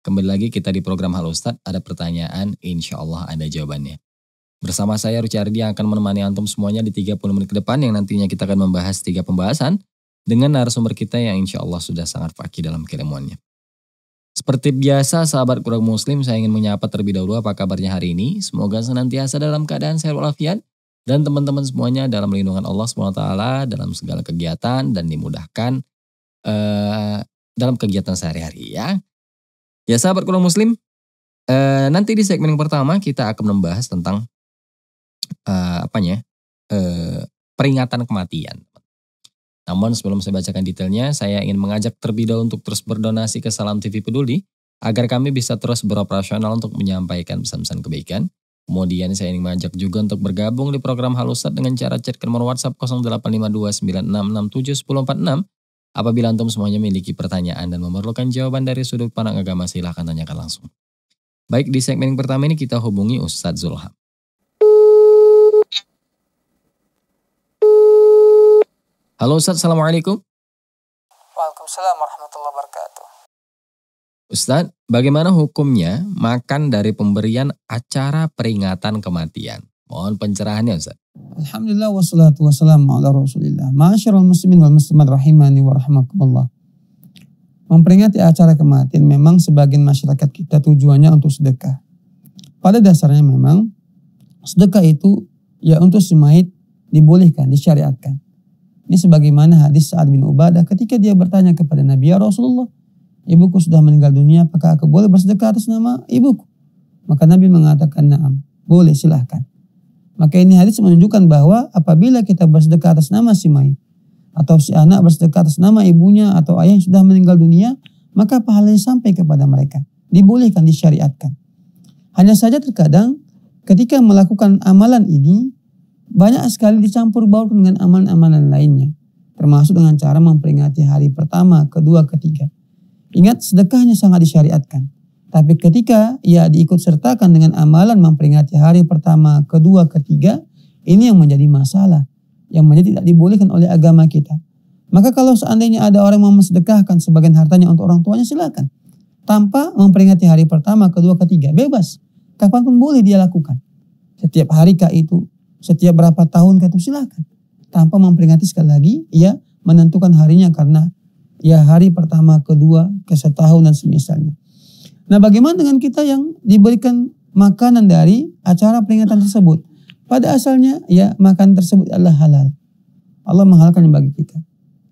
Kembali lagi kita di program Halo Ustad ada pertanyaan, insya Allah ada jawabannya. Bersama saya Rucardi yang akan menemani Antum semuanya di 30 menit ke depan yang nantinya kita akan membahas tiga pembahasan dengan narasumber kita yang insya Allah sudah sangat fakih dalam keilmuannya. Seperti biasa sahabat kurang muslim saya ingin menyapa terlebih dahulu apa kabarnya hari ini. Semoga senantiasa dalam keadaan sehat walafiat dan teman-teman semuanya dalam lindungan Allah SWT dalam segala kegiatan dan dimudahkan uh, dalam kegiatan sehari-hari ya. Ya sahabat kurang muslim, eh, nanti di segmen yang pertama kita akan membahas tentang eh, apa apanya eh, peringatan kematian. Namun sebelum saya bacakan detailnya, saya ingin mengajak terlebih dahulu untuk terus berdonasi ke Salam TV Peduli agar kami bisa terus beroperasional untuk menyampaikan pesan-pesan kebaikan. Kemudian saya ingin mengajak juga untuk bergabung di program Halusat dengan cara chat ke nomor WhatsApp 085296671046 Apabila antum semuanya memiliki pertanyaan dan memerlukan jawaban dari sudut pandang agama, silahkan tanyakan langsung. Baik, di segmen pertama ini kita hubungi Ustadz Zulham. Halo Ustadz, Assalamualaikum. Waalaikumsalam warahmatullahi wabarakatuh. Ustadz, bagaimana hukumnya makan dari pemberian acara peringatan kematian? Mohon pencerahannya Ustaz. Alhamdulillah wassalatu wassalamu ala rasulillah. Ma'asyiral muslimin wal muslimat rahimani wa rahmatullah. Memperingati acara kematian memang sebagian masyarakat kita tujuannya untuk sedekah. Pada dasarnya memang sedekah itu ya untuk si mayit dibolehkan, disyariatkan. Ini sebagaimana hadis Sa'ad bin Ubadah ketika dia bertanya kepada Nabi ya Rasulullah, ibuku sudah meninggal dunia, apakah aku boleh bersedekah atas nama ibuku? Maka Nabi mengatakan, naam, boleh silahkan. Maka ini hadis menunjukkan bahwa apabila kita bersedekah atas nama si mayit atau si anak bersedekah atas nama ibunya atau ayah yang sudah meninggal dunia, maka pahalanya sampai kepada mereka. Dibolehkan, disyariatkan. Hanya saja terkadang ketika melakukan amalan ini, banyak sekali dicampur baur dengan amalan-amalan lainnya. Termasuk dengan cara memperingati hari pertama, kedua, ketiga. Ingat, sedekahnya sangat disyariatkan. Tapi ketika ia diikut sertakan dengan amalan memperingati hari pertama, kedua, ketiga, ini yang menjadi masalah. Yang menjadi tidak dibolehkan oleh agama kita. Maka kalau seandainya ada orang yang memsedekahkan sebagian hartanya untuk orang tuanya silakan. Tanpa memperingati hari pertama, kedua, ketiga, bebas. Kapanpun boleh dia lakukan. Setiap hari kah itu, setiap berapa tahun kah itu silakan. Tanpa memperingati sekali lagi, ia menentukan harinya karena ya hari pertama, kedua, kesetahun dan semisalnya. Nah bagaimana dengan kita yang diberikan makanan dari acara peringatan tersebut? Pada asalnya ya makan tersebut adalah halal. Allah menghalalkan bagi kita.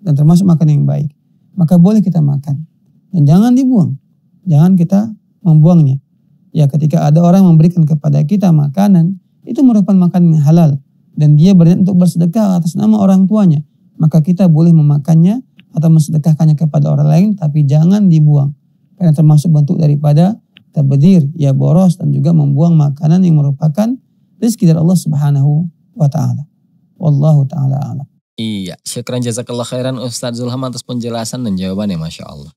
Dan termasuk makan yang baik. Maka boleh kita makan. Dan jangan dibuang. Jangan kita membuangnya. Ya ketika ada orang memberikan kepada kita makanan, itu merupakan makanan yang halal. Dan dia berniat untuk bersedekah atas nama orang tuanya. Maka kita boleh memakannya atau mensedekahkannya kepada orang lain, tapi jangan dibuang karena termasuk bentuk daripada terbedir, ya boros dan juga membuang makanan yang merupakan rezeki dari Allah Subhanahu wa taala. Wallahu taala alam. Iya, syukran jazakallah khairan Ustaz Zulham atas penjelasan dan jawabannya Masya Allah.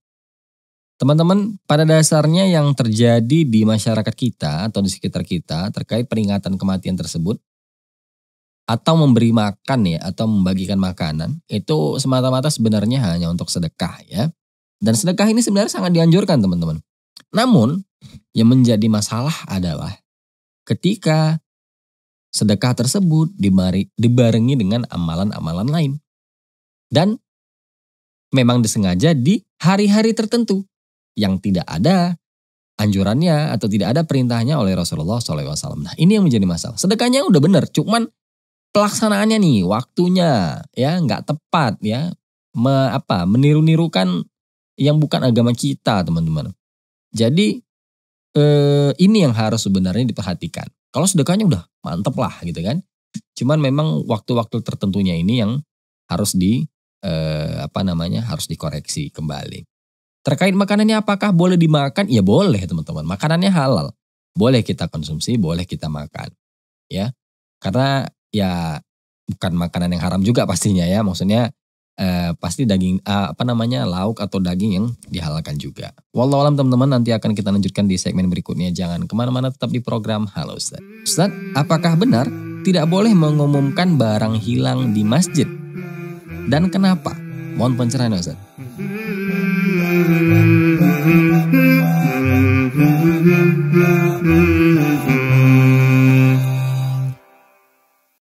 Teman-teman, pada dasarnya yang terjadi di masyarakat kita atau di sekitar kita terkait peringatan kematian tersebut atau memberi makan ya atau membagikan makanan itu semata-mata sebenarnya hanya untuk sedekah ya. Dan sedekah ini sebenarnya sangat dianjurkan teman-teman. Namun yang menjadi masalah adalah ketika sedekah tersebut dibarengi dengan amalan-amalan lain. Dan memang disengaja di hari-hari tertentu yang tidak ada anjurannya atau tidak ada perintahnya oleh Rasulullah SAW. Nah ini yang menjadi masalah. Sedekahnya udah bener, cuman pelaksanaannya nih, waktunya ya nggak tepat ya, me, apa meniru-nirukan yang bukan agama kita, teman-teman. Jadi eh, ini yang harus sebenarnya diperhatikan. Kalau sedekahnya udah mantep lah gitu kan. Cuman memang waktu-waktu tertentunya ini yang harus di eh, apa namanya harus dikoreksi kembali. Terkait makanannya apakah boleh dimakan? Ya boleh teman-teman. Makanannya halal. Boleh kita konsumsi, boleh kita makan. Ya. Karena ya bukan makanan yang haram juga pastinya ya. Maksudnya eh, pasti daging eh, apa namanya lauk atau daging yang dihalalkan juga. Walau alam teman-teman nanti akan kita lanjutkan di segmen berikutnya. Jangan kemana-mana tetap di program Halo Ustaz. Ustaz, apakah benar tidak boleh mengumumkan barang hilang di masjid? Dan kenapa? Mohon pencerahan Ustaz. Hmm.